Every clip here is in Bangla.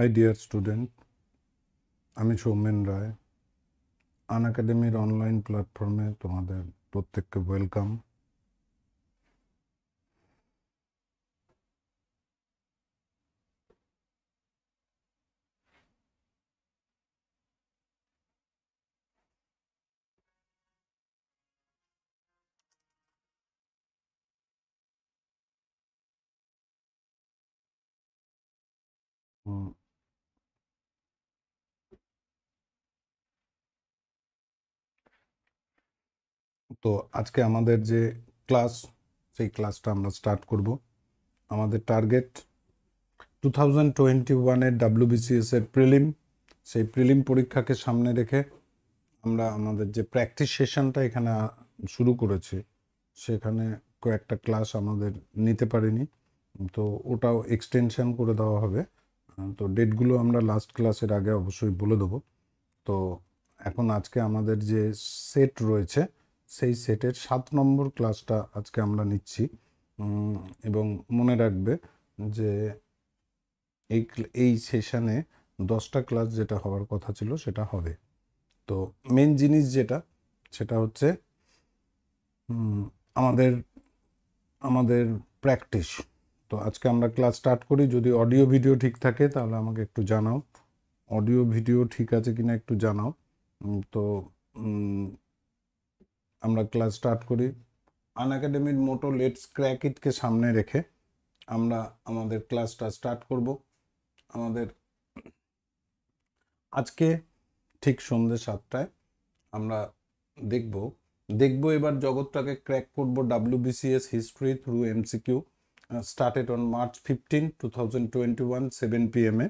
হাই ডিয়ার স্টুডেন্ট আমি সৌমেন রায় আন একাডেমির অনলাইন প্ল্যাটফর্মে তোমাদের প্রত্যেককে ওয়েলকাম তো আজকে আমাদের যে ক্লাস সেই ক্লাসটা আমরা স্টার্ট করব আমাদের টার্গেট টু থাউজেন্ড টোয়েন্টি ওয়ানের ডাব্লিউবিসিএস প্রিলিম সেই প্রিলিম পরীক্ষাকে সামনে রেখে আমরা আমাদের যে প্র্যাকটিস সেশনটা এখানে শুরু করেছি সেখানে কয়েকটা ক্লাস আমাদের নিতে পারিনি তো ওটাও এক্সটেনশান করে দেওয়া হবে তো ডেটগুলো আমরা লাস্ট ক্লাসের আগে অবশ্যই বলে দেবো তো এখন আজকে আমাদের যে সেট রয়েছে সেই সেটের সাত নম্বর ক্লাসটা আজকে আমরা নিচ্ছি এবং মনে রাখবে যে এই এই সেশানে দশটা ক্লাস যেটা হওয়ার কথা ছিল সেটা হবে তো মেন জিনিস যেটা সেটা হচ্ছে আমাদের আমাদের প্র্যাকটিস তো আজকে আমরা ক্লাস স্টার্ট করি যদি অডিও ভিডিও ঠিক থাকে তাহলে আমাকে একটু জানাও অডিও ভিডিও ঠিক আছে কিনা একটু জানাও তো আমরা ক্লাস স্টার্ট করি আন একাডেমির মোটো লেটস ক্র্যাক ইটকে সামনে রেখে আমরা আমাদের ক্লাসটা স্টার্ট করব আমাদের আজকে ঠিক সন্ধ্যে সাতটায় আমরা দেখব দেখব এবার জগৎটাকে ক্র্যাক করব WBCS history through MCQ started on March fifteen two thousand twenty one seven পিএমে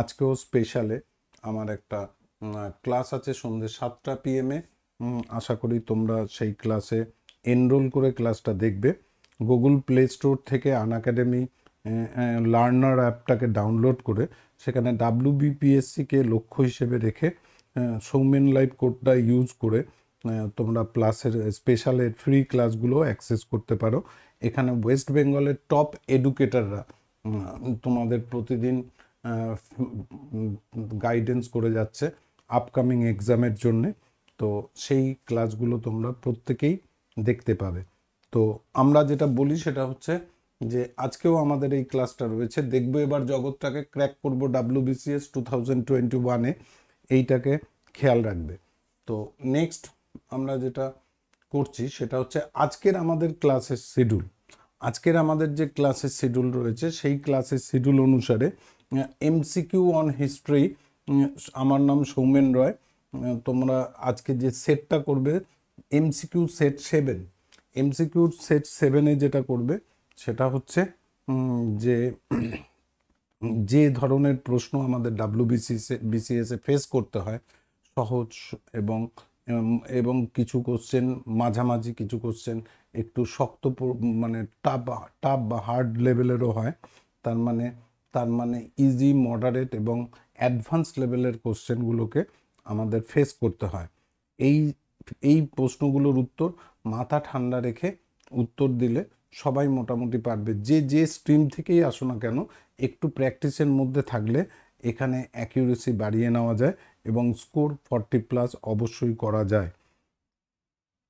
আজকেও স্পেশালে আমার একটা ক্লাস আছে সন্ধ্যে সাতটা পিএমে আশা করি তোমরা সেই ক্লাসে এনরোল করে ক্লাসটা দেখবে গুগল প্লে স্টোর থেকে আন একাডেমি লার্নার অ্যাপটাকে ডাউনলোড করে সেখানে ডাব্লিউবিপিএসসিকে লক্ষ্য হিসেবে রেখে সৌমেন লাইভ কোডটা ইউজ করে তোমরা ক্লাসের স্পেশালের ফ্রি ক্লাসগুলো অ্যাক্সেস করতে পারো এখানে ওয়েস্ট বেঙ্গলের টপ এডুকেটাররা তোমাদের প্রতিদিন গাইডেন্স করে যাচ্ছে আপকামিং এক্সামের জন্যে তো সেই ক্লাসগুলো তোমরা প্রত্যেকেই দেখতে পাবে তো আমরা যেটা বলি সেটা হচ্ছে যে আজকেও আমাদের এই ক্লাসটা রয়েছে দেখবো এবার জগৎটাকে ক্র্যাক করবো ডাব্লিউবিসিএস টু থাউজেন্ড টোয়েন্টি ওয়ানে এইটাকে খেয়াল রাখবে তো নেক্সট আমরা যেটা করছি সেটা হচ্ছে আজকের আমাদের ক্লাসের শিডিউল আজকের আমাদের যে ক্লাসের শিডিউল রয়েছে সেই ক্লাসের শিডিউল অনুসারে এমসিকিউ অন হিস্ট্রি আমার নাম সৌমেন রয় তোমরা আজকে যে সেটটা করবে MCQ set seven MCQ set সেভেনে যেটা করবে সেটা হচ্ছে যে যে ধরনের প্রশ্ন আমাদের ডাব্লু বিসিএসে ফেস করতে হয় সহজ এবং এবং কিছু কোশ্চেন মাঝামাঝি কিছু কোশ্চেন একটু শক্ত মানে টাপ টাপ বা হার্ড লেভেলেরও হয় তার মানে তার মানে ইজি মডারেট এবং অ্যাডভান্স লেভেলের কোশ্চেনগুলোকে আমাদের ফেস করতে হয় এই এই প্রশ্নগুলোর উত্তর মাথা ঠান্ডা রেখে উত্তর দিলে সবাই মোটামুটি পারবে যে যে স্ট্রিম থেকেই আসো না কেন একটু প্র্যাকটিসের মধ্যে থাকলে এখানে অ্যাকিউরেসি বাড়িয়ে নেওয়া যায় এবং স্কোর ফর্টি প্লাস অবশ্যই করা যায়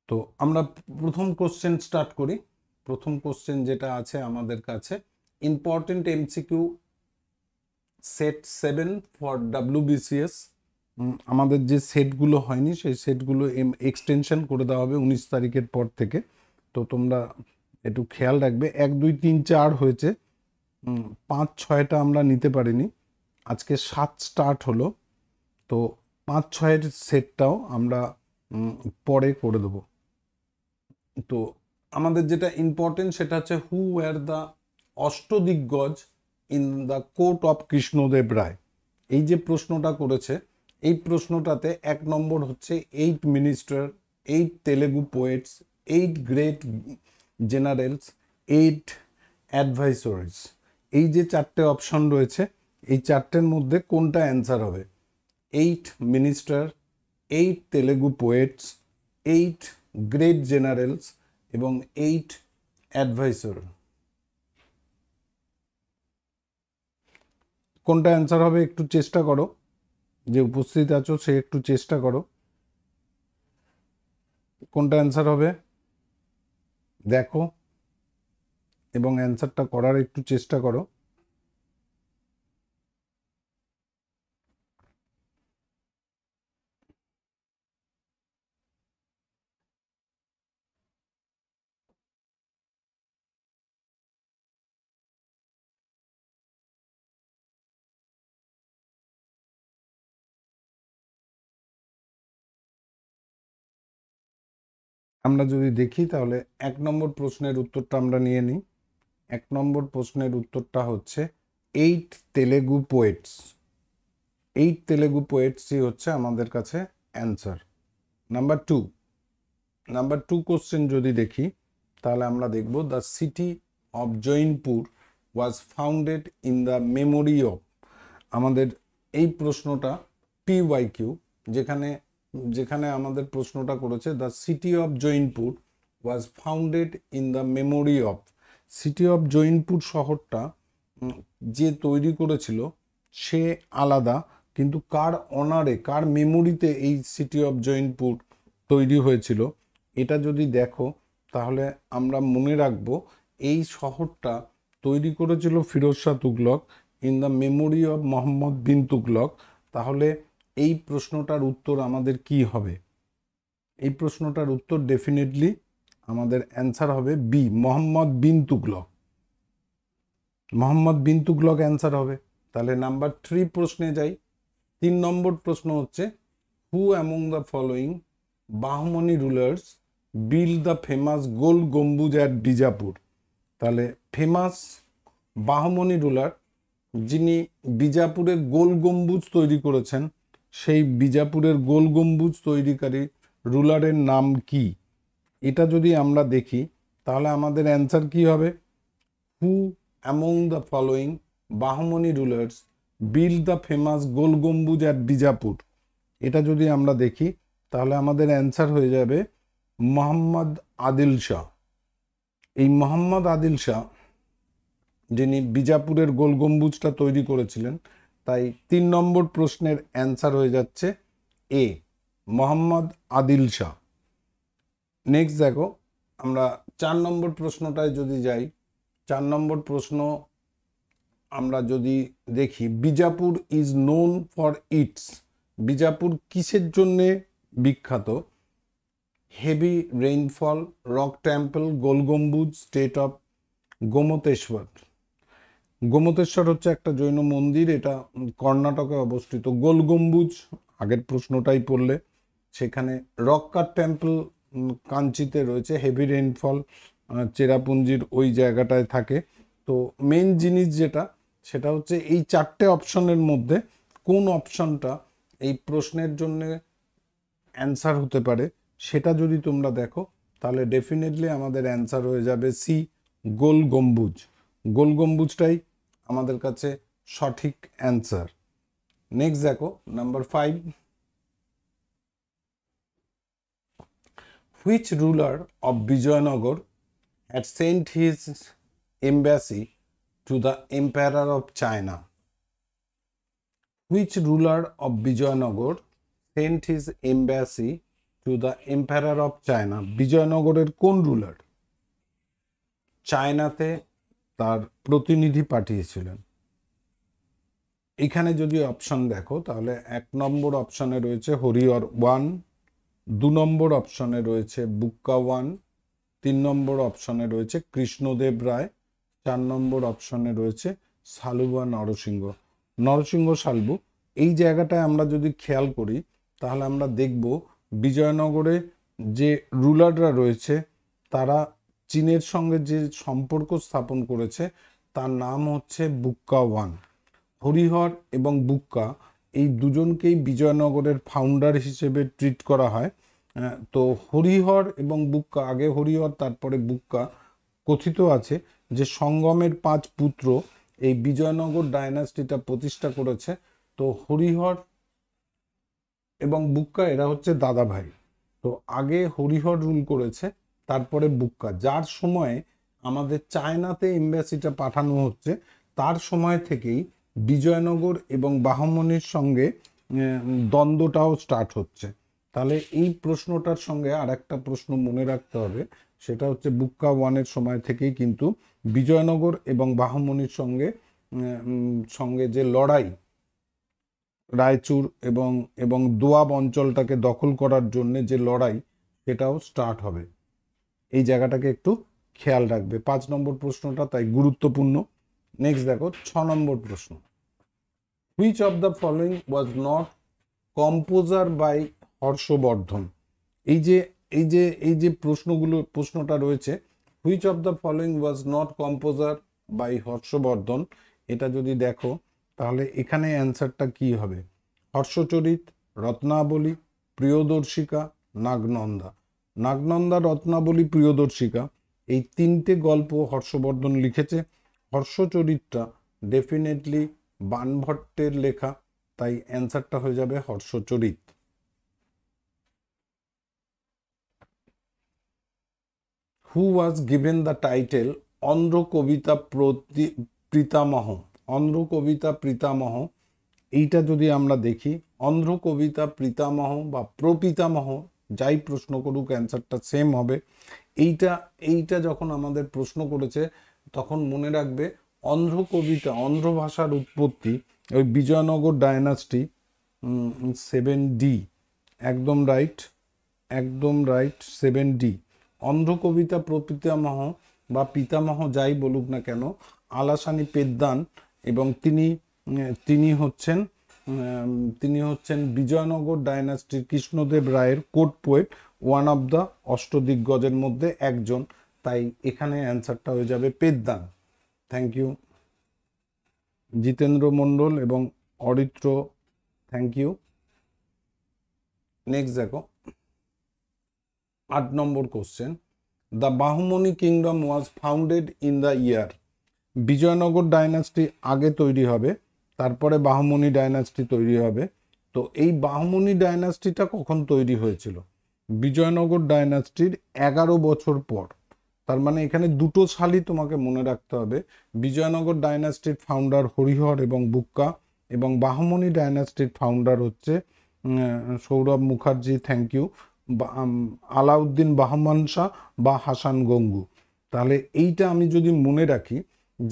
তো আমরা প্রথম কোশ্চেন স্টার্ট করি প্রথম কোশ্চেন যেটা আছে আমাদের কাছে important MCQ set seven for WBCS আমাদের যে সেটগুলো হয়নি সেই সেটগুলো এক্সটেনশন করে দেওয়া হবে উনিশ তারিখের পর থেকে তো তোমরা একটু খেয়াল রাখবে এক দুই তিন চার হয়েছে পাঁচ ছয়টা আমরা নিতে পারিনি আজকে সাত স্টার্ট হলো তো পাঁচ ছয়ের সেটটাও আমরা পরে করে দেব তো আমাদের যেটা ইম্পর্টেন্ট সেটা হচ্ছে who were the Ashtadiggaj in the court of Krishnadeva Raya এই যে প্রশ্নটা করেছে এই প্রশ্নটাতে এক নম্বর হচ্ছে eight minister eight Telugu poets eight great generals eight advisors এই যে চারটে অপশন রয়েছে এই চারটের মধ্যে কোনটা অ্যান্সার হবে eight minister eight Telugu poets eight great generals এবং এইট অ্যাডভাইসর কোনটা অ্যান্সার হবে একটু চেষ্টা করো যে উপস্থিত আছো সে একটু চেষ্টা করো কোনটা অ্যান্সার হবে দেখো এবং অ্যান্সারটা করার একটু চেষ্টা করো আমরা যদি দেখি তাহলে এক নম্বর প্রশ্নের উত্তরটা আমরা নিয়ে নিই এক নম্বর প্রশ্নের উত্তরটা হচ্ছে eight Telugu poets eight Telugu পোয়েটসই হচ্ছে আমাদের কাছে answer number two number two question যদি দেখি তাহলে আমরা দেখব the city of Jaunpur was founded in the memory of আমাদের এই প্রশ্নটা পি ওয়াই কিউ যেখানে যেখানে আমাদের প্রশ্নটা করেছে the city of Jaunpur was founded in the memory of city of Jaunpur শহরটা যে তৈরি করেছিল সে আলাদা কিন্তু কার অনারে কার মেমোরিতে এই সিটি অফ জৈনপুর তৈরি হয়েছিল এটা যদি দেখো তাহলে আমরা মনে রাখবো এই শহরটা তৈরি করেছিল Firoz Shah Tughlaq in the memory of Mohammad bin Tughlaq তাহলে এই প্রশ্নটার উত্তর আমাদের কি হবে এই প্রশ্নটার উত্তর ডেফিনেটলি আমাদের অ্যান্সার হবে বি মোহাম্মদ বিন তুগলক মোহাম্মদ বিন তুগলক অ্যান্সার হবে তাহলে নাম্বার থ্রি প্রশ্নে যাই তিন নম্বর প্রশ্ন হচ্ছে who among the following Bahmani rulers built the famous Gol Gumbaz at Bijapur তাহলে ফেমাস বাহমনি রুলার যিনি বিজাপুরের গোল গম্বুজ তৈরি করেছেন সেই বিজাপুরের গোল গম্বুজ তৈরিকারী রুলারের নাম কি এটা যদি আমরা দেখি তাহলে আমাদের অ্যান্সার কি হবে who among the following Bahmani rulers built the famous Gol Gumbaz at Bijapur এটা যদি আমরা দেখি তাহলে আমাদের অ্যান্সার হয়ে যাবে মোহাম্মদ আদিল শাহ এই মোহাম্মদ আদিল শাহ যিনি বিজাপুরের গোল গম্বুজটা তৈরি করেছিলেন তাই তিন নম্বর প্রশ্নের অ্যান্সার হয়ে যাচ্ছে এ মোহাম্মদ আদিল শাহ নেক্সট দেখো আমরা চার নম্বর প্রশ্নটায় যদি যাই চার নম্বর প্রশ্ন আমরা যদি দেখি Bijapur is known for its Bijapur কিসের জন্যে বিখ্যাত heavy rainfall rock temple Gol Gumbaz state of Gomateshwara Gomateshwara হচ্ছে একটা জৈন মন্দির এটা কর্ণাটকে অবস্থিত গোল গম্বুজ আগের প্রশ্নটাই পড়লে সেখানে রক্কার টেম্পল কাঞ্চিতে রয়েছে হেভি রেইনফল চেরাপুঞ্জির ওই জায়গাটায় থাকে তো মেন জিনিস যেটা সেটা হচ্ছে এই চারটে অপশনের মধ্যে কোন অপশনটা এই প্রশ্নের জন্য অ্যান্সার হতে পারে সেটা যদি তোমরা দেখো তাহলে ডেফিনেটলি আমাদের অ্যান্সার হয়ে যাবে সি গোল গম্বুজ গোল গম্বুজটাই আমাদের কাছে সঠিক অ্যান্সার নেক্সট দেখো number five which ruler of Vijayanagar had sent his embassy to the empire of China which ruler of Vijayanagar sent his embassy to the empire of China বিজয়নগরের কোন রুলার চায়নাতে তার প্রতিনিধি পাঠিয়েছিলেন এখানে যদি অপশন দেখো তাহলে এক নম্বর অপশনে রয়েছে হরিয়র ওয়ান দু নম্বর অপশনে রয়েছে বুক্কা ওয়ান তিন নম্বর অপশনে রয়েছে কৃষ্ণদেব রায় চার নম্বর অপশনে রয়েছে সালুবা নরসিংহ নরসিংহ সালবু এই জায়গাটায় আমরা যদি খেয়াল করি তাহলে আমরা দেখব বিজয়নগরে যে রুলাররা রয়েছে তারা চীনের সঙ্গে যে সম্পর্ক স্থাপন করেছে তার নাম হচ্ছে বুক্কা ওয়ান হরিহর এবং বুক্কা এই দুজনকেই বিজয়নগরের ফাউন্ডার হিসেবে ট্রিট করা হয় তো হরিহর এবং বুক্কা আগে হরিহর তারপরে বুক্কা কথিত আছে যে সঙ্গমের পাঁচ পুত্র এই বিজয়নগর ডায়নাস্টিটা প্রতিষ্ঠা করেছে তো হরিহর এবং বুক্কা এরা হচ্ছে দাদা ভাই তো আগে হরিহর রুল করেছে তারপরে বুক্কা যার সময়ে আমাদের চায়নাতে এম্বাসিটা পাঠানো হচ্ছে তার সময় থেকেই বিজয়নগর এবং বাহমনির সঙ্গে দ্বন্দ্বটাও স্টার্ট হচ্ছে তাহলে এই প্রশ্নটার সঙ্গে আর একটা প্রশ্ন মনে রাখতে হবে সেটা হচ্ছে বুক্কা ওয়ানের সময় থেকেই কিন্তু বিজয়নগর এবং বাহমনির সঙ্গে সঙ্গে যে লড়াই রায়চুর এবং এবং দোয়াব অঞ্চলটাকে দখল করার জন্য যে লড়াই সেটাও স্টার্ট হবে এই জায়গাটাকে একটু খেয়াল রাখবে পাঁচ নম্বর প্রশ্নটা তাই গুরুত্বপূর্ণ নেক্সট দেখো ছ নম্বর প্রশ্ন which of the following was not composer by Harshavardhana এই যে এই যে এই যে প্রশ্নগুলো প্রশ্নটা রয়েছে which of the following was not composer by Harshavardhana এটা যদি দেখো তাহলে এখানে অ্যান্সারটা কি হবে হর্ষচরিত রত্নাবলী প্রিয়দর্শিকা নাগনন্দা নাগনন্দা রত্নাবলী প্রিয়দর্শিকা এই তিনটে গল্প হর্ষবর্ধন লিখেছে হর্ষচরিতটা ডেফিনেটলি বানভট্টের লেখা তাই অ্যান্সারটা হয়ে যাবে Harshacharita who was given the title Andhra কবিতা প্রতি প্রীতামহ অন্ধ্র কবিতা প্রীতামহ এইটা যদি আমরা দেখি অন্ধ্র কবিতা প্রীতামহ বা প্রপিতামহ যাই প্রশ্ন করুক অ্যান্সারটা সেম হবে এইটা এইটা যখন আমাদের প্রশ্ন করেছে তখন মনে রাখবে অন্ধ্র কবিতা অন্ধ্র ভাষার উৎপত্তি ওই বিজয়নগর ডায়নাস্টি সেভেন ডি একদম রাইট একদম রাইট সেভেন ডি অন্ধ্র কবিতা প্রপিতামহ বা পিতামহ যাই বলুক না কেন আলাসানি পেদ্দান এবং তিনি তিনি হচ্ছেন তিনি হচ্ছেন বিজয়নগর ডায়নাস্টির কৃষ্ণদেব রায়ের court poet one of the অষ্টদিগ্গজের মধ্যে একজন তাই এখানে অ্যান্সারটা হয়ে যাবে পেদ্দান থ্যাংক ইউ জিতেন্দ্র মণ্ডল এবং অরিত্র থ্যাংক ইউ নেক্সট দেখো আট নম্বর question the Bahmani kingdom was founded in the year Vijayanagar dynasty আগে তৈরি হবে তারপরে বাহমনি ডায়নাস্টি তৈরি হবে তো এই বাহমনি ডায়নাস্টিটা কখন তৈরি হয়েছিল বিজয়নগর ডায়নাস্টির এগারো বছর পর তার মানে এখানে দুটো সালই তোমাকে মনে রাখতে হবে বিজয়নগর ডায়নাস্টির ফাউন্ডার হরিহর এবং বুক্কা এবং বাহমনি ডায়নাস্টির ফাউন্ডার হচ্ছে সৌরভ মুখার্জি থ্যাংক ইউ আলাউদ্দিন বাহমান বা হাসান গঙ্গু তাহলে এইটা আমি যদি মনে রাখি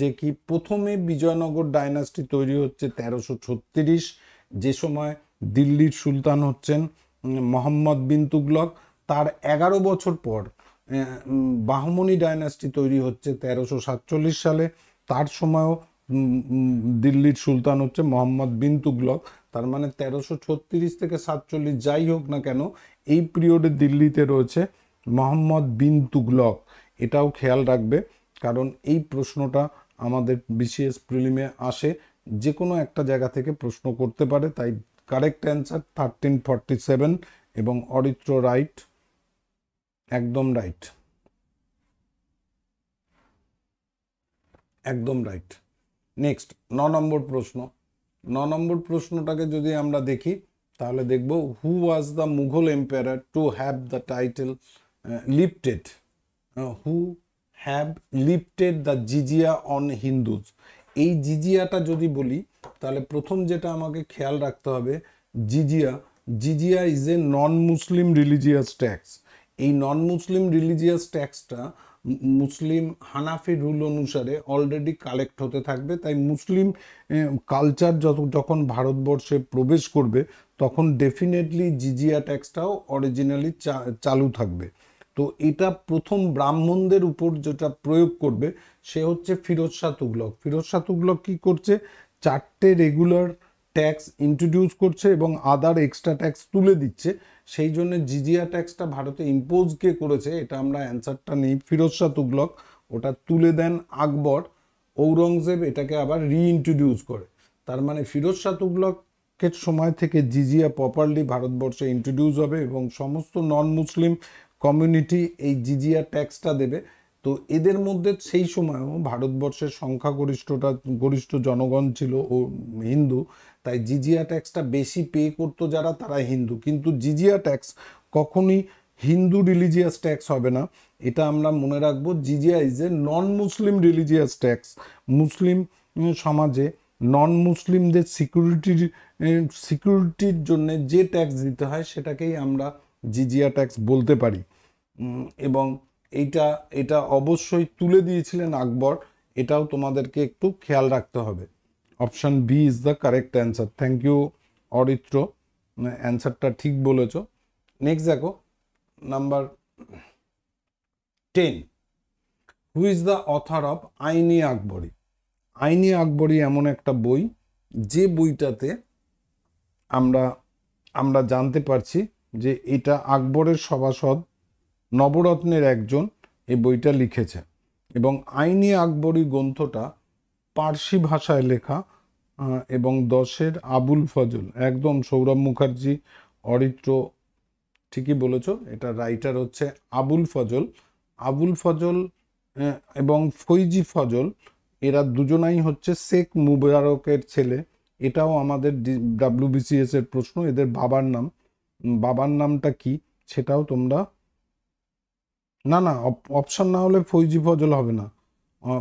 যে কি প্রথমে বিজয়নগর ডাইনাস্টি তৈরি হচ্ছে তেরোশো ছত্রিশ যে সময় দিল্লির সুলতান হচ্ছেন মোহাম্মদ বিন তুগলক তার এগারো বছর পর বাহমনি ডাইনাস্টি তৈরি হচ্ছে তেরোশো সাতচল্লিশ সালে তার সময়ও দিল্লির সুলতান হচ্ছে মোহাম্মদ বিন তুগলক তার মানে তেরোশো ছত্রিশ থেকে সাতচল্লিশ যাই হোক না কেন এই পিরিয়ডে দিল্লিতে রয়েছে মোহাম্মদ বিন তুগলক এটাও খেয়াল রাখবে কারণ এই প্রশ্নটা আমাদের বিসিএস প্রিলিমে আসে যে কোনো একটা জায়গা থেকে প্রশ্ন করতে পারে তাই correct answer thirteen forty seven এবং অরিত্র রাইট একদম রাইট একদম রাইট নেক্সট ন নম্বর প্রশ্ন ন নম্বর প্রশ্নটাকে যদি আমরা দেখি তাহলে দেখব who was the Mughal empire to have the title lifted who have lifted the jizya on Hindus এই জিজিয়াটা যদি বলি তাহলে প্রথম যেটা আমাকে খেয়াল রাখতে হবে jizya jizya is a non Muslim religious tax এই নন মুসলিম রিলিজিয়াস ট্যাক্সটা মুসলিম হানাফি রুল অনুসারে অলরেডি কালেক্ট হতে থাকবে তাই মুসলিম কালচার যত যখন ভারতবর্ষে প্রবেশ করবে তখন ডেফিনেটলি জিজিয়া ট্যাক্সটাও অরিজিনালি চালু থাকবে তো এটা প্রথম ব্রাহ্মণদের উপর যেটা প্রয়োগ করবে সে হচ্ছে ফিরোজ শাহ তুগলক ফিরোজ শাহ তুগলক কী করছে চারটে রেগুলার ট্যাক্স ইন্ট্রোডিউস করছে এবং আদার এক্সট্রা ট্যাক্স তুলে দিচ্ছে সেই জন্য জিজিয়া ট্যাক্সটা ভারতে ইম্পোজ কে করেছে এটা আমরা অ্যান্সারটা নেই ফিরোজ শাহ তুগলক ওটা তুলে দেন আকবর ঔরঙ্গজেব এটাকে আবার রিইন্ট্রোডিউস করে তার মানে ফিরোজ শাহ তুগলকের সময় থেকে জিজিয়া প্রপারলি ভারতবর্ষে ইন্ট্রোডিউস হবে এবং সমস্ত নন মুসলিম কমিউনিটি এই জিজিয়া ট্যাক্সটা দেবে তো এদের মধ্যে সেই সময়ও ভারতবর্ষের সংখ্যাগরিষ্ঠটা গরিষ্ঠ জনগণ ছিল ও হিন্দু তাই জিজিয়া ট্যাক্সটা বেশি পে করতো যারা তারা হিন্দু কিন্তু জিজিয়া ট্যাক্স কখনই হিন্দু রিলিজিয়াস ট্যাক্স হবে না এটা আমরা মনে রাখবো jizya is a non Muslim religious tax Muslim সমাজে নন মুসলিমদের সিকিউরিটির সিকিউরিটির জন্য যে ট্যাক্স দিতে হয় সেটাকেই আমরা জিজিয়া ট্যাক্স বলতে পারি এবং এইটা এটা অবশ্যই তুলে দিয়েছিলেন আকবর এটাও তোমাদেরকে একটু খেয়াল রাখতে হবে option B is the correct answer thank you Aritra অ্যান্সারটা মানে ঠিক বলেছ নেক্সট দেখো number ten who is the author of Aini Akbari আইনি আকবরী এমন একটা বই যে বইটাতে আমরা আমরা জানতে পারছি যে এটা আকবরের সভাসদ নবরত্নের একজন এই বইটা লিখেছে এবং আইনি আকবরি গ্রন্থটা পার্সি ভাষায় লেখা এবং দশের আবুল ফজল একদম সৌরভ মুখার্জি অরিত্র ঠিকই বলেছ এটা রাইটার হচ্ছে আবুল ফজল আবুল ফজল এবং ফৈজি ফজল এরা দুজনাই হচ্ছে শেখ মুবারকের ছেলে এটাও আমাদের ডাব্লিউবিসিএস এর প্রশ্ন এদের বাবার নাম বাবার নামটা কি সেটাও তোমরা না না অপশন না হলে ফৈজি ফজল হবে না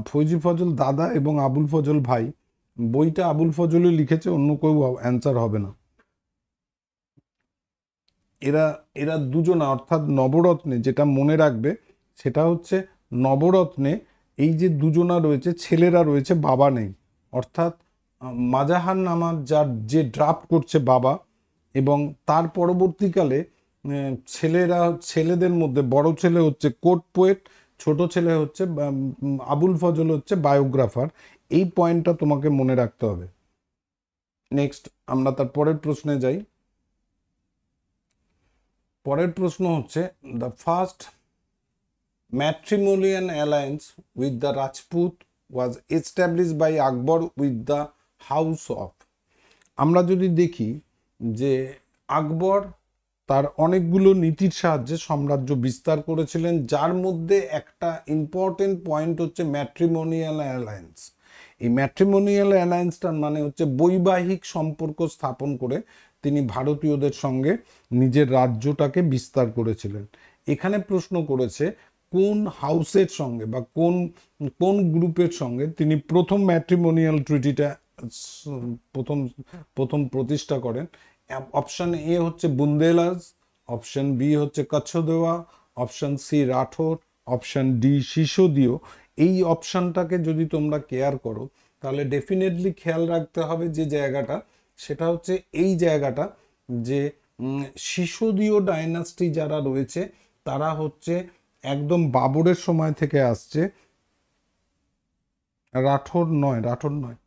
ফৈজি ফজল দাদা এবং আবুল ফজল ভাই বইটা আবুল ফজলই লিখেছে অন্য কেউ অ্যান্সার হবে না এরা এরা দুজনা অর্থাৎ নবরত্নে যেটা মনে রাখবে সেটা হচ্ছে নবরত্নে এই যে দুজনা রয়েছে ছেলেরা রয়েছে বাবা নেই অর্থাৎ মাজাহান নামার যার যে ড্রাফট করছে বাবা এবং তার পরবর্তীকালে ছেলেরা ছেলেদের মধ্যে বড় ছেলে হচ্ছে কোট পোয়েট ছোট ছেলে হচ্ছে আবুল ফজল হচ্ছে বায়োগ্রাফার এই পয়েন্টটা তোমাকে মনে রাখতে হবে নেক্সট আমরা তার পরের প্রশ্নে যাই পরের প্রশ্ন হচ্ছে the first matrimonial alliance with the Rajput was establish by Akbar with the house of আমরা যদি দেখি যে আকবর তার অনেকগুলো নীতির সাহায্যে সাম্রাজ্য বিস্তার করেছিলেন যার মধ্যে একটা ইম্পর্টেন্ট পয়েন্ট হচ্ছে ম্যাট্রিমোনিয়াল অ্যালায়েন্স এই ম্যাট্রিমোনিয়াল অ্যালায়েন্সটার মানে হচ্ছে বৈবাহিক সম্পর্ক স্থাপন করে তিনি ভারতীয়দের সঙ্গে নিজের রাজ্যটাকে বিস্তার করেছিলেন এখানে প্রশ্ন করেছে কোন হাউসের সঙ্গে বা কোন কোন গ্রুপের সঙ্গে তিনি প্রথম ম্যাট্রিমোনিয়াল ট্রিটিটা প্রথম প্রথম প্রতিষ্ঠা করেন অপশন এ হচ্ছে বুন্দেলাজ অপশন বি হচ্ছে কচ্ছ দেওয়া option C Rathore option D Sisodia এই অপশানটাকে যদি তোমরা কেয়ার করো তাহলে ডেফিনেটলি খেয়াল রাখতে হবে যে জায়গাটা সেটা হচ্ছে এই জায়গাটা যে দিও ডাইনাস্টি যারা রয়েছে তারা হচ্ছে একদম বাবরের সময় থেকে আসছে রাঠোর নয় রাঠোর নয়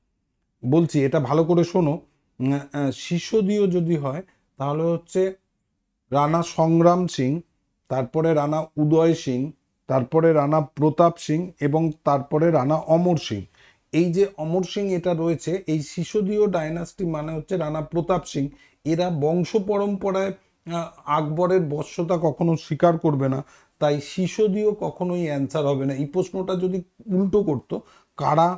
বলছি এটা ভালো করে শোনো শীর্ষদীয় যদি হয় তাহলে হচ্ছে রানা সংগ্রাম সিং তারপরে রানা উদয় সিং তারপরে রানা প্রতাপ সিং এবং তারপরে রানা অমর সিং এই যে অমর সিং এটা রয়েছে এই শিশুদীয় ডাইনাস্টি মানে হচ্ছে রানা প্রতাপ সিং এরা বংশ পরম্পরায় আকবরের বর্ষতা কখনো স্বীকার করবে না তাই শিশুদীয় কখনোই অ্যান্সার হবে না এই প্রশ্নটা যদি উল্টো করতো কারা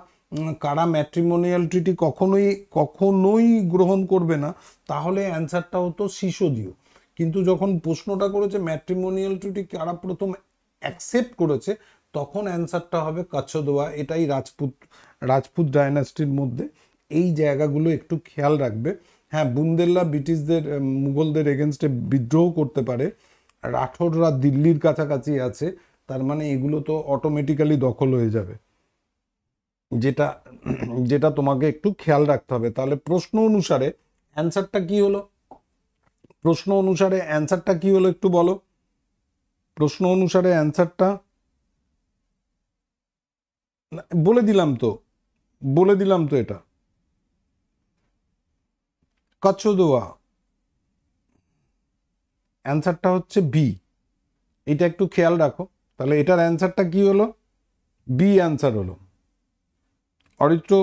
কারা ম্যাট্রিমোনিয়াল ট্রিটি কখনোই কখনোই গ্রহণ করবে না তাহলে অ্যান্সারটা হতো শিশোদীয় কিন্তু যখন প্রশ্নটা করেছে ম্যাট্রিমোনিয়াল ট্রিটি কারা প্রথম অ্যাকসেপ্ট করেছে তখন অ্যান্সারটা হবে কাচ্ছদোয়া এটাই রাজপুত রাজপুত ডায়নাস্টির মধ্যে এই জায়গাগুলো একটু খেয়াল রাখবে হ্যাঁ বুন্দেল্লা ব্রিটিশদের মুঘলদের এগেনস্টে বিদ্রোহ করতে পারে রাঠোররা দিল্লির কাছাকাছি আছে তার মানে এগুলো তো অটোমেটিক্যালি দখল হয়ে যাবে যেটা যেটা তোমাকে একটু খেয়াল রাখতে হবে তাহলে প্রশ্ন অনুসারে অ্যান্সারটা কি হলো প্রশ্ন অনুসারে অ্যান্সারটা কি হলো একটু বলো প্রশ্ন অনুসারে অ্যান্সারটা বলে দিলাম তো বলে দিলাম তো এটা কচ্ছদোয়া অ্যান্সারটা হচ্ছে বি এটা একটু খেয়াল রাখো তাহলে এটার অ্যান্সারটা কি হলো বি অ্যান্সার হলো অডিটো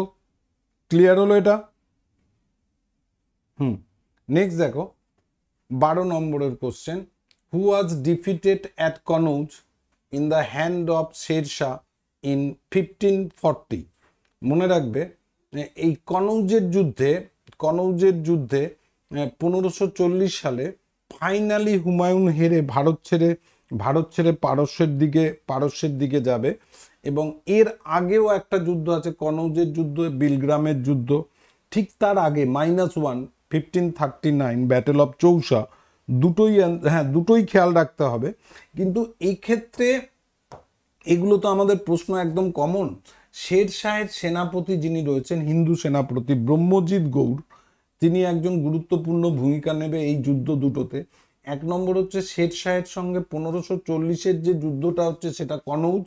ক্লিয়ার হলো এটা হুম নেক্সট দেখো বারো নম্বরের question who was defeated at Kannauj in the hand of Sher Shah in fifteen forty মনে রাখবে এই কনৌজের যুদ্ধে কনৌজের যুদ্ধে পনেরোশো সালে ফাইনালি হুমায়ুন হেরে ভারত ছেড়ে ভারত ছেড়ে পারস্যের দিকে পারস্যের দিকে যাবে এবং এর আগেও একটা যুদ্ধ আছে কনৌজের যুদ্ধ বিলগ্রামের যুদ্ধ ঠিক তার আগে minus one fifteen thirty nine battle of Chausa দুটোই হ্যাঁ দুটোই খেয়াল রাখতে হবে কিন্তু এক্ষেত্রে এগুলো তো আমাদের প্রশ্ন একদম কমন শের শাহের সেনাপতি যিনি রয়েছেন হিন্দু সেনাপতি ব্রহ্মজিৎ গৌর তিনি একজন গুরুত্বপূর্ণ ভূমিকা নেবে এই যুদ্ধ দুটোতে এক নম্বর হচ্ছে শের শাহের সঙ্গে পনেরোশো চল্লিশের যে যুদ্ধটা হচ্ছে সেটা কনৌজ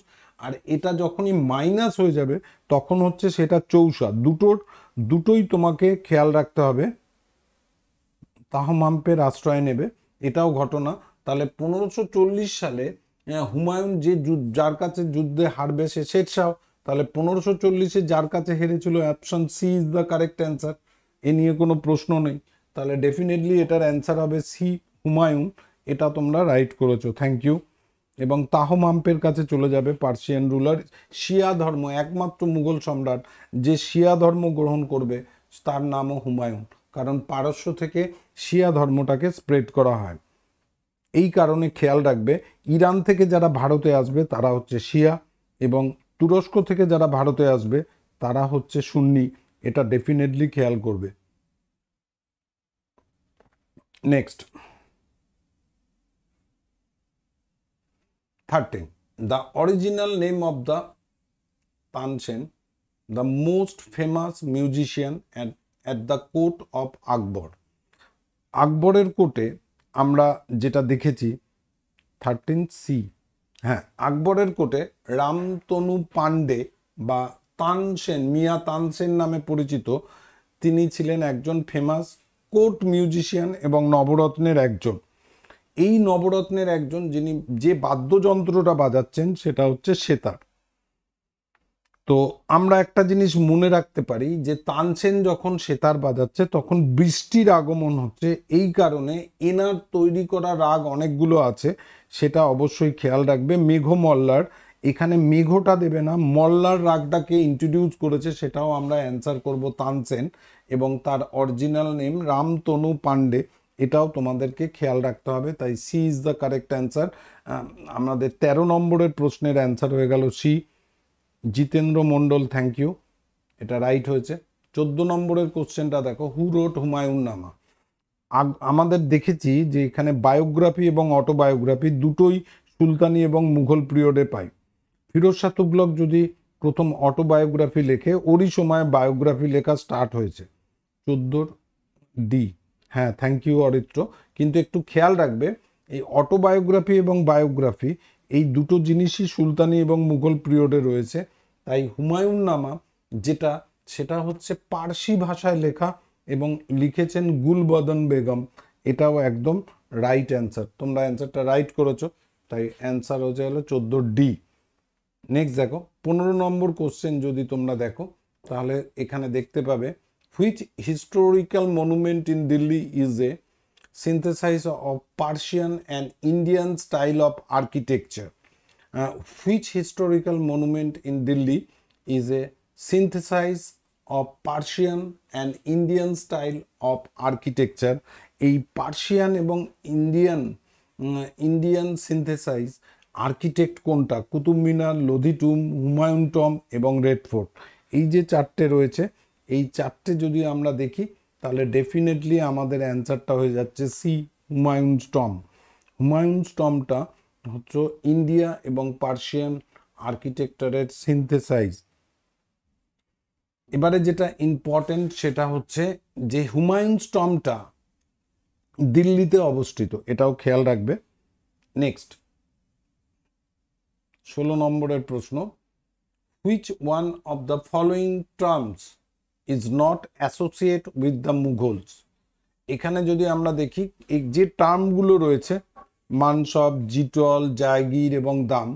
আর এটা যখনই মাইনাস হয়ে যাবে তখন হচ্ছে সেটা চৌষা দুটোর দুটোই তোমাকে খেয়াল রাখতে হবে তাহমাম্পের আশ্রয় নেবে এটাও ঘটনা তাহলে পনেরোশো সালে হুমায়ুন যে যার কাছে যুদ্ধে হারবে সে শেরশাহ তাহলে পনেরোশো চল্লিশে যার কাছে হেরেছিল option C is the correct answer এ নিয়ে কোনো প্রশ্ন নেই তাহলে ডেফিনেটলি এটার অ্যান্সার হবে সি হুমায়ুন এটা তোমরা রাইট করেছো থ্যাংক ইউ এবং তাহমাম্পের কাছে চলে যাবে পার্সিয়ান রুলার শিয়া ধর্ম একমাত্র মুঘল সম্রাট যে শিয়া ধর্ম গ্রহণ করবে তার নামও হুমায়ুন কারণ পারস্য থেকে শিয়া ধর্মটাকে স্প্রেড করা হয় এই কারণে খেয়াল রাখবে ইরান থেকে যারা ভারতে আসবে তারা হচ্ছে শিয়া এবং তুরস্ক থেকে যারা ভারতে আসবে তারা হচ্ছে সুন্নি এটা ডেফিনেটলি খেয়াল করবে next thirteen the original name of the Tansen the most famous musician at at the court of Akbar আকবরের কোর্টে আমরা যেটা দেখেছি থার্টিন সি হ্যাঁ আকবরের কোর্টে রামতনু পান্ডে বা তানসেন মিয়া তানসেন নামে পরিচিত তিনি ছিলেন একজন ফেমাস কোর্ট মিউজিশিয়ান এবং নবরত্নের একজন এই নবরত্নের একজন যিনি যে বাদ্যযন্ত্রটা বাজাচ্ছেন সেটা হচ্ছে সেতার তো আমরা একটা জিনিস মনে রাখতে পারি যে তানসেন যখন সেতার বাজাচ্ছে তখন বৃষ্টির আগমন হচ্ছে এই কারণে এনার তৈরি করা রাগ অনেকগুলো আছে সেটা অবশ্যই খেয়াল রাখবে মেঘ মল্লার এখানে মেঘটা দেবে না মল্লার রাগটাকে ইন্ট্রোডিউস করেছে সেটাও আমরা অ্যান্সার করব তানসেন এবং তার অরিজিনাল নেম রামতনু পাণ্ডে এটাও তোমাদেরকে খেয়াল রাখতে হবে তাই C is the correct answer আমাদের ১৩ নম্বরের প্রশ্নের অ্যান্সার হয়ে গেল C Jitendra Mondal thank you এটা রাইট হয়েছে চোদ্দ নম্বরের কোশ্চেনটা দেখো হু রোট হুমায়ুন নামা আমাদের দেখেছি যে এখানে বায়োগ্রাফি এবং অটোবায়োগ্রাফি দুটোই সুলতানি এবং মুঘল পিরিয়ডে পাই ফিরোজ শাহ তুগলক যদি প্রথম অটোবায়োগ্রাফি লেখে ওরই সময় বায়োগ্রাফি লেখা স্টার্ট হয়েছে চোদ্দোর ডি হ্যাঁ থ্যাংক ইউ অরিত্র কিন্তু একটু খেয়াল রাখবে এই অটোবায়োগ্রাফি এবং বায়োগ্রাফি এই দুটো জিনিসই সুলতানি এবং মুঘল পিরিয়ডে রয়েছে তাই হুমায়ুন নামা যেটা সেটা হচ্ছে পার্সি ভাষায় লেখা এবং লিখেছেন গুলবদন বেগম এটাও একদম রাইট অ্যান্সার তোমরা অ্যান্সারটা রাইট করেছো তাই অ্যান্সার হয়ে গেলো চোদ্দো ডি নেক্সট দেখো পনেরো নম্বর কোশ্চেন যদি তোমরা দেখো তাহলে এখানে দেখতে পাবে which historical monument in Delhi is a synthesis of Persian and Indian style of architecture. Uh, which historical monument in Delhi is a synthesis of Persian and Indian style of architecture. এই পার্সিয়ান এবং ইন্ডিয়ান ইন্ডিয়ান সিনথেসাইজ আর্কিটেক্ট কোনটা কুতুব মিনার লোধিটুম হুমায়ুন টম এবং রেড ফোর্ট এই যে চারটে রয়েছে এই চারটে যদি আমরা দেখি তাহলে ডেফিনেটলি আমাদের অ্যান্সারটা হয়ে যাচ্ছে সি হুমায়ুন স্টম হুমায়ুন স্টমটা হচ্ছে ইন্ডিয়া এবং পার্সিয়ান আর্কিটেকচারের সিনথেসাইজ এবারে যেটা ইম্পর্টেন্ট সেটা হচ্ছে যে হুমায়ুন স্টমটা দিল্লিতে অবস্থিত এটাও খেয়াল রাখবে নেক্সট ষোলো নম্বরের প্রশ্ন which one of the following terms is not associate with the Mughals এখানে যদি আমরা দেখি এই যে টার্মগুলো রয়েছে মানসব জিটল জায়গির এবং দাম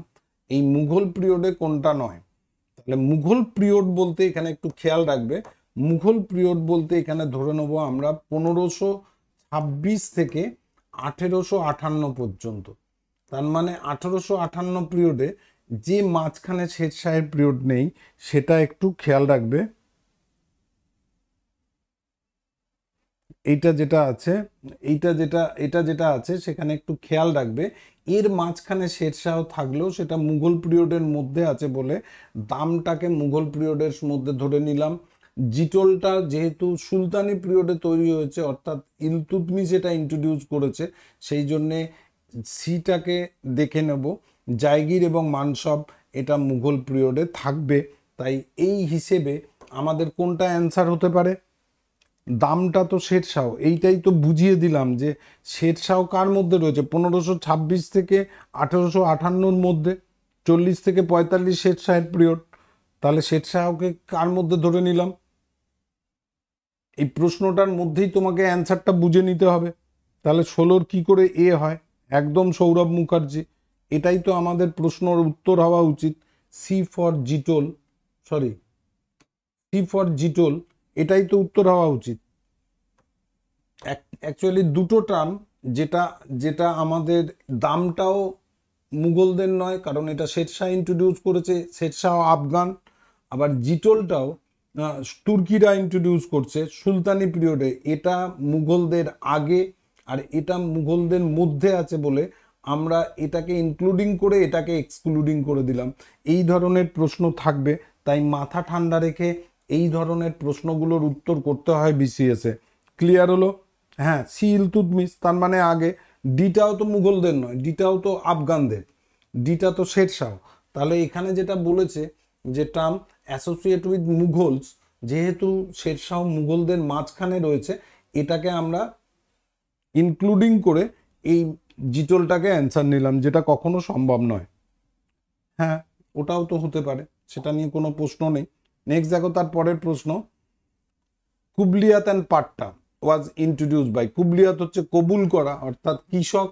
এই মুঘল পিরিয়ডে কোনটা নয় তাহলে মুঘল পিরিয়ড বলতে এখানে একটু খেয়াল রাখবে মুঘল পিরিয়ড বলতে এখানে ধরে নেব আমরা পনেরোশো ছাব্বিশ থেকে আঠেরোশো আঠান্ন পর্যন্ত তার মানে আঠেরোশো আঠান্ন পিরিয়ডে যে মাঝখানে শেখ পিরিয়ড নেই সেটা একটু খেয়াল রাখবে এইটা যেটা আছে এইটা যেটা এটা যেটা আছে সেখানে একটু খেয়াল রাখবে এর মাঝখানে শেরশাহ থাকলেও সেটা মুঘল পিরিয়ডের মধ্যে আছে বলে দামটাকে মুঘল পিরিয়ডের মধ্যে ধরে নিলাম জিটোলটা যেহেতু সুলতানি পিরিয়ডে তৈরি হয়েছে অর্থাৎ ইলতুতমি যেটা ইন্ট্রোডিউস করেছে সেই জন্যে সিটাকে দেখে নেব জায়গির এবং মানসব এটা মুঘল পিরিয়ডে থাকবে তাই এই হিসেবে আমাদের কোনটা অ্যান্সার হতে পারে দামটা তো শেরশাহ এইটাই তো বুঝিয়ে দিলাম যে শেরশাহ কার মধ্যে রয়েছে পনেরোশো ছাব্বিশ থেকে আঠেরোশো আঠান্নর মধ্যে চল্লিশ থেকে পঁয়তাল্লিশ শেরশাহের পিরিয়ড তাহলে শেরশাহকে কার মধ্যে ধরে নিলাম এই প্রশ্নটার মধ্যেই তোমাকে অ্যান্সারটা বুঝে নিতে হবে তাহলে ষোলোর কি করে এ হয় একদম সৌরভ মুখার্জি এটাই তো আমাদের প্রশ্নর উত্তর হওয়া উচিত সি ফর জিটোল সরি সি ফর জিটোল এটাই তো উত্তর হওয়া উচিত অ্যাকচুয়ালি দুটো টার্ম যেটা যেটা আমাদের দামটাও মুঘলদের নয় কারণ এটা শেরশাহ ইন্ট্রোডিউস করেছে শেরশাহ আফগান আবার জিটোলটাও তুর্কিরা ইন্ট্রোডিউস করছে সুলতানি পিরিয়ডে এটা মুঘলদের আগে আর এটা মুঘলদের মধ্যে আছে বলে আমরা এটাকে ইনক্লুডিং করে এটাকে এক্সক্লুডিং করে দিলাম এই ধরনের প্রশ্ন থাকবে তাই মাথা ঠান্ডা রেখে এই ধরনের প্রশ্নগুলোর উত্তর করতে হয় বিসিএসে ক্লিয়ার হলো হ্যাঁ সি ইলতুদমিস তার মানে আগে ডিটাও তো মুঘলদের নয় ডিটাও তো আফগানদের ডিটা তো শেরশাহ তাহলে এখানে যেটা বলেছে যে টার্ম অ্যাসোসিয়েট উইথ মুঘলস যেহেতু শের শাহ মুঘলদের মাঝখানে রয়েছে এটাকে আমরা ইনক্লুডিং করে এই জিটলটাকে অ্যান্সার নিলাম যেটা কখনো সম্ভব নয় হ্যাঁ ওটাও তো হতে পারে সেটা নিয়ে কোনো প্রশ্ন নেই নেক্সট দেখো তার পরের প্রশ্ন Kabuliyat and Patta was introduce by Kabuliyat হচ্ছে কবুল করা অর্থাৎ কৃষক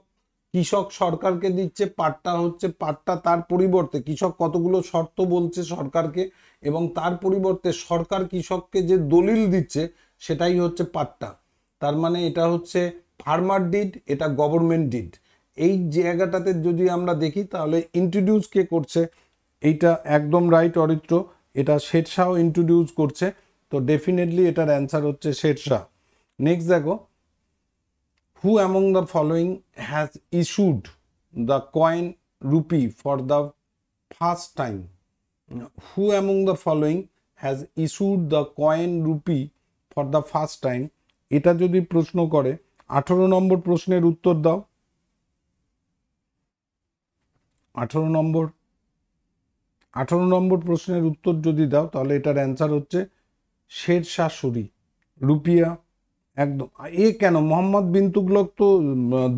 কৃষক সরকারকে দিচ্ছে পাট্টা হচ্ছে পাট্টা তার পরিবর্তে কৃষক কতগুলো শর্ত বলছে সরকারকে এবং তার পরিবর্তে সরকার কৃষককে যে দলিল দিচ্ছে সেটাই হচ্ছে পাট্টা তার মানে এটা হচ্ছে ফার্মার ডিড এটা গভর্নমেন্ট ডিড এই জায়গাটাতে যদি আমরা দেখি তাহলে ইন্ট্রোডিউস কে করছে এইটা একদম রাইট অরিত্র এটা শেরশাহ ইন্ট্রোডিউস করছে তো ডেফিনেটলি এটার অ্যান্সার হচ্ছে শেরশাহ নেক্সট দেখো who among the following has issued the coin rupee for the first time who among the following has issued the coin rupee for the first time এটা যদি প্রশ্ন করে আঠেরো নম্বর প্রশ্নের উত্তর দাও আঠেরো নম্বর আঠারো নম্বর প্রশ্নের উত্তর যদি দাও তাহলে এটার অ্যান্সার হচ্ছে শের শাহ সুরি রুপিয়া একদম এ কেন মোহাম্মদ বিন তুগলক তো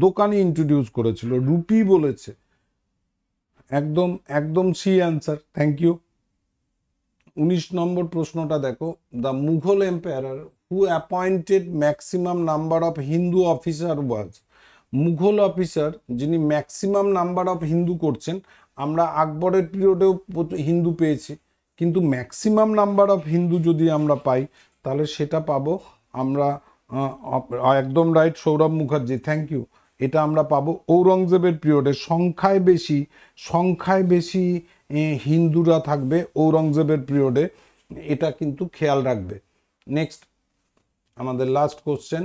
দোকানে ইন্ট্রোডিউস করেছিল রুপি বলেছে একদম একদম সি অ্যান্সার থ্যাংক ইউ উনিশ নম্বর প্রশ্নটা দেখো the Mughal empire who appointed maximum number of Hindu officer was Mughal officer যিনি ম্যাক্সিমাম নাম্বার অফ হিন্দু করছেন আমরা আকবরের পিরিয়ডেও হিন্দু পেয়েছি কিন্তু ম্যাক্সিমাম নাম্বার অফ হিন্দু যদি আমরা পাই তাহলে সেটা পাবো আমরা একদম right Sourav Mukherjee thank you এটা আমরা পাবো ঔরঙ্গজেবের পিরিয়ডে সংখ্যায় বেশি সংখ্যায় বেশি হিন্দুরা থাকবে ঔরঙ্গজেবের পিরিয়ডে এটা কিন্তু খেয়াল রাখবে নেক্সট আমাদের last question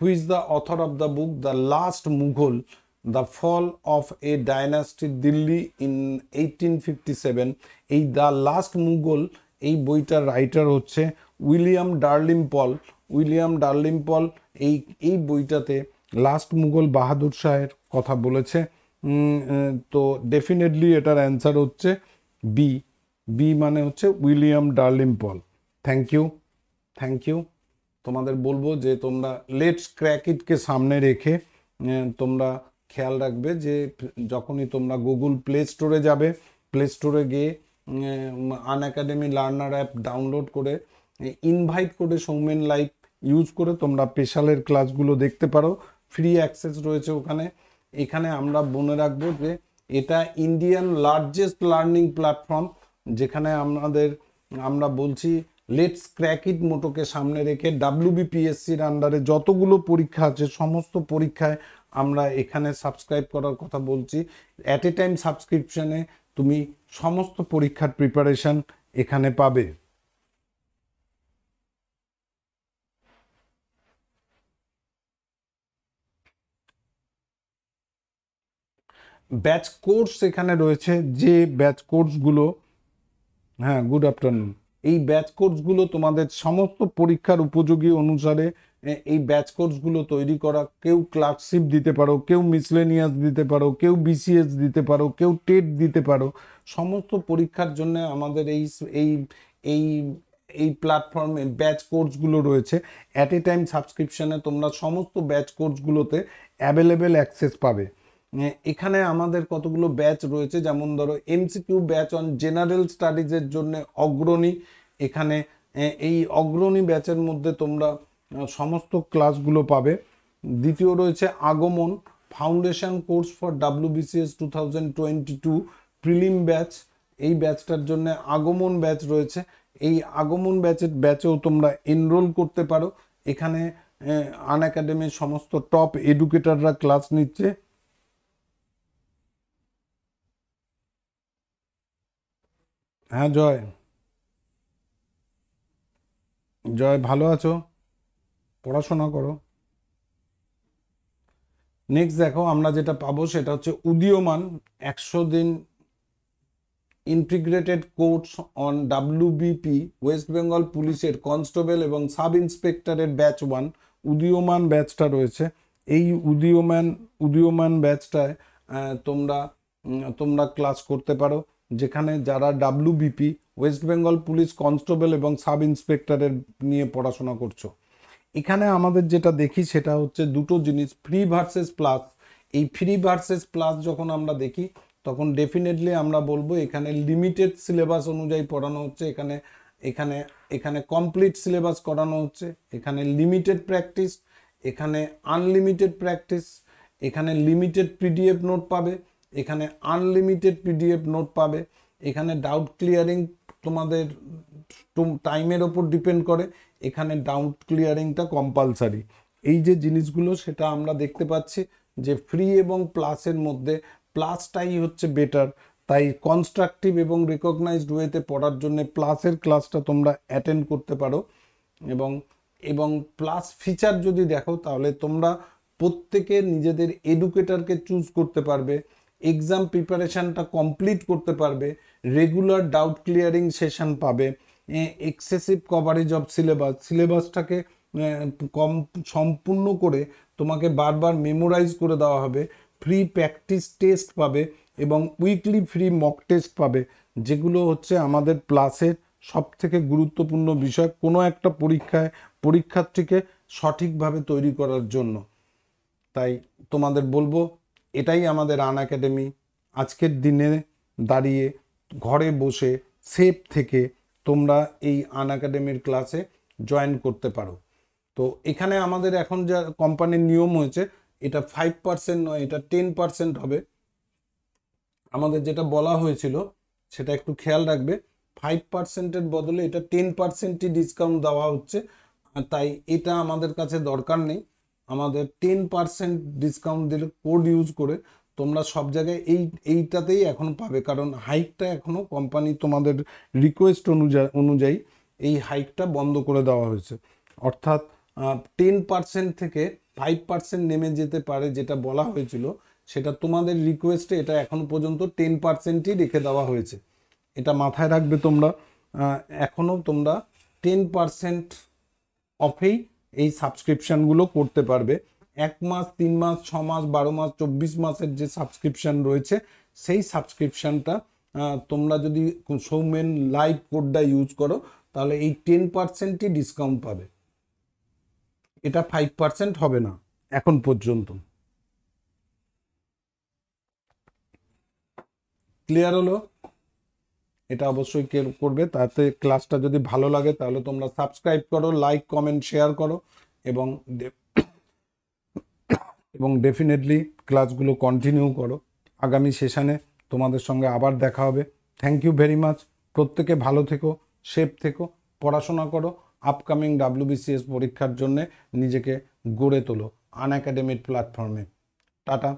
who's the author of the book the last Mughal the fall of a dynasty Delhi in eighteen fifty seven এই দ্য লাস্ট মুঘল এই বইটার রাইটার হচ্ছে উইলিয়াম ডার্লিম পল উইলিয়াম ডার্লিম পল এই এই বইটাতে লাস্ট মুঘল বাহাদুর শাহের কথা বলেছে তো ডেফিনেটলি এটার অ্যান্সার হচ্ছে বি বি মানে হচ্ছে William Dalrymple thank you thank you তোমাদের বলবো যে তোমরা লেটস ক্র্যাকিটকে সামনে রেখে তোমরা খেয়াল রাখবে যে যখনই তোমরা গুগল প্লে স্টোরে যাবে প্লে স্টোরে গিয়ে Unacademy learner app download করে ইনভাইট করে সৌমেন লাইভ ইউজ করে তোমরা স্পেশালের ক্লাসগুলো দেখতে পারো ফ্রি অ্যাক্সেস রয়েছে ওখানে এখানে আমরা মনে রাখবো যে এটা ইন্ডিয়ান লার্জেস্ট লার্নিং প্ল্যাটফর্ম যেখানে আমাদের আমরা বলছি লেটস ক্র্যাকিট মোটোকে সামনে রেখে ডাব্লিউবিপিএসসির আন্ডারে যতগুলো পরীক্ষা আছে সমস্ত পরীক্ষায় আমরা এখানে সাবস্ক্রাইব করার কথা বলছি অ্যাট এ টাইম সাবস্ক্রিপশানে তুমি সমস্ত পরীক্ষার প্রিপারেশান এখানে পাবে ব্যাচ কোর্স এখানে রয়েছে যে ব্যাচ কোর্সগুলো হ্যাঁ গুড আফটারনুন এই ব্যাচ কোর্সগুলো তোমাদের সমস্ত পরীক্ষার উপযোগী অনুসারে এই ব্যাচ কোর্সগুলো তৈরি করা কেউ ক্লার্কশিপ দিতে পারো কেউ মিসলেনিয়াস দিতে পারো কেউ বিসিএস দিতে পারো কেউ টেট দিতে পারো সমস্ত পরীক্ষার জন্য আমাদের এই এই এই এই প্ল্যাটফর্মে ব্যাচ কোর্সগুলো রয়েছে অ্যাট এ টাইম সাবস্ক্রিপশানে তোমরা সমস্ত ব্যাচ কোর্সগুলোতে অ্যাভেলেবেল অ্যাক্সেস পাবে এখানে আমাদের কতগুলো ব্যাচ রয়েছে যেমন ধরো এমসিকিউ ব্যাচ অন জেনারেল স্টাডিজের জন্য অগ্রণী এখানে এই অগ্রণী ব্যাচের মধ্যে তোমরা সমস্ত ক্লাসগুলো পাবে দ্বিতীয় রয়েছে Agaman foundation course for WBCS two thousand twenty two prelim batch এই ব্যাচটার জন্য আগমন ব্যাচ রয়েছে এই আগমন ব্যাচের ব্যাচেও তোমরা এনরোল করতে পারো এখানে আন একাডেমির সমস্ত টপ এডুকেটাররা ক্লাস নিচ্ছে হ্যাঁ জয় জয় ভালো আছো পড়াশোনা করো নেক্সট দেখো আমরা যেটা পাবো সেটা হচ্ছে উদীয়মান একশো দিন integrated course on WBP West Bengal পুলিশের কনস্টেবল এবং সাব ইন্সপেক্টরের ব্যাচ ওয়ান উদীয়মান ব্যাচটা রয়েছে এই উদীয়মান উদীয়মান ব্যাচটায় তোমরা তোমরা ক্লাস করতে পারো যেখানে যারা WBP West Bengal police constable এবং সাব ইন্সপেক্টরের নিয়ে পড়াশোনা করছো এখানে আমাদের যেটা দেখি সেটা হচ্ছে দুটো জিনিস ফ্রি ভার্সেস প্লাস এই ফ্রি ভার্সেস প্লাস যখন আমরা দেখি তখন ডেফিনেটলি আমরা বলবো এখানে লিমিটেড সিলেবাস অনুযায়ী পড়ানো হচ্ছে এখানে এখানে এখানে কমপ্লিট সিলেবাস করানো হচ্ছে এখানে লিমিটেড প্র্যাকটিস এখানে আনলিমিটেড প্র্যাকটিস এখানে লিমিটেড পিডিএফ নোট পাবে এখানে আনলিমিটেড পিডিএফ নোট পাবে এখানে ডাউট ক্লিয়ারিং তোমাদের টাইমের ওপর ডিপেন্ড করে এখানে ডাউট ক্লিয়ারিংটা কম্পালসারি এই যে জিনিসগুলো সেটা আমরা দেখতে পাচ্ছি যে ফ্রি এবং প্লাসের মধ্যে প্লাসটাই হচ্ছে বেটার তাই কনস্ট্রাকটিভ এবং রেকগনাইজড ওয়েতে পড়ার জন্য প্লাসের ক্লাসটা তোমরা অ্যাটেন্ড করতে পারো এবং এবং প্লাস ফিচার যদি দেখো তাহলে তোমরা প্রত্যেকে নিজেদের এডুকেটারকে চুজ করতে পারবে এক্সাম প্রিপারেশানটা কমপ্লিট করতে পারবে রেগুলার ডাউট ক্লিয়ারিং সেশন পাবে এক্সেসিভ কভারেজ অফ সিলেবাস সিলেবাসটাকে কম সম্পূর্ণ করে তোমাকে বারবার মেমোরাইজ করে দেওয়া হবে ফ্রি প্র্যাকটিস টেস্ট পাবে এবং উইকলি ফ্রি মক টেস্ট পাবে যেগুলো হচ্ছে আমাদের প্লাসের সব থেকে গুরুত্বপূর্ণ বিষয় কোনো একটা পরীক্ষায় পরীক্ষার্থীকে সঠিকভাবে তৈরি করার জন্য তাই তোমাদের বলবো এটাই আমাদের আন একাডেমি আজকের দিনে দাঁড়িয়ে ঘরে বসে সেফ থেকে তোমরা এই আন একাডেমির ক্লাসে জয়েন করতে পারো তো এখানে আমাদের এখন যা কোম্পানির নিয়ম হয়েছে এটা ফাইভ পার্সেন্ট নয় এটা টেন পার্সেন্ট হবে আমাদের যেটা বলা হয়েছিল সেটা একটু খেয়াল রাখবে ফাইভ পার্সেন্টের বদলে এটা টেন পার্সেন্টই ডিসকাউন্ট দেওয়া হচ্ছে তাই এটা আমাদের কাছে দরকার নেই আমাদের টেন পার্সেন্ট ডিসকাউন্ট দিলে কোড ইউজ করে তোমরা সব জায়গায় এই এইটাতেই এখন পাবে কারণ হাইকটা এখনও কোম্পানি তোমাদের রিকোয়েস্ট অনুযায়ী অনুযায়ী এই হাইকটা বন্ধ করে দেওয়া হয়েছে অর্থাৎ টেন পার্সেন্ট থেকে ফাইভ পার্সেন্ট নেমে যেতে পারে যেটা বলা হয়েছিল সেটা তোমাদের রিকোয়েস্টে এটা এখনও পর্যন্ত টেন পার্সেন্টই রেখে দেওয়া হয়েছে এটা মাথায় রাখবে তোমরা এখনও তোমরা টেন পার্সেন্ট অফেই এই সাবস্ক্রিপশানগুলো করতে পারবে এক মাস তিন মাস ছ মাস বারো মাস চব্বিশ মাসের যে সাবস্ক্রিপশান রয়েছে সেই সাবস্ক্রিপশানটা তোমরা যদি সৌমেন লাইভ কোডটা ইউজ করো তাহলে এই টেন পার্সেন্টই ডিসকাউন্ট পাবে এটা ফাইভ পার্সেন্ট হবে না এখন পর্যন্ত ক্লিয়ার হলো এটা অবশ্যই কে করবে তাতে ক্লাসটা যদি ভালো লাগে তাহলে তোমরা সাবস্ক্রাইব করো লাইক কমেন্ট শেয়ার করো এবং এবং ডেফিনেটলি ক্লাসগুলো কন্টিনিউ করো আগামী সেশানে তোমাদের সঙ্গে আবার দেখা হবে থ্যাংক ইউ ভেরি মাচ প্রত্যেকে ভালো থেকো সেফ থেকো পড়াশোনা করো আপকামিং ডাব্লিউবিসিএস পরীক্ষার জন্যে নিজেকে গড়ে তোলো আনএকাডেমিক প্ল্যাটফর্মে টাটা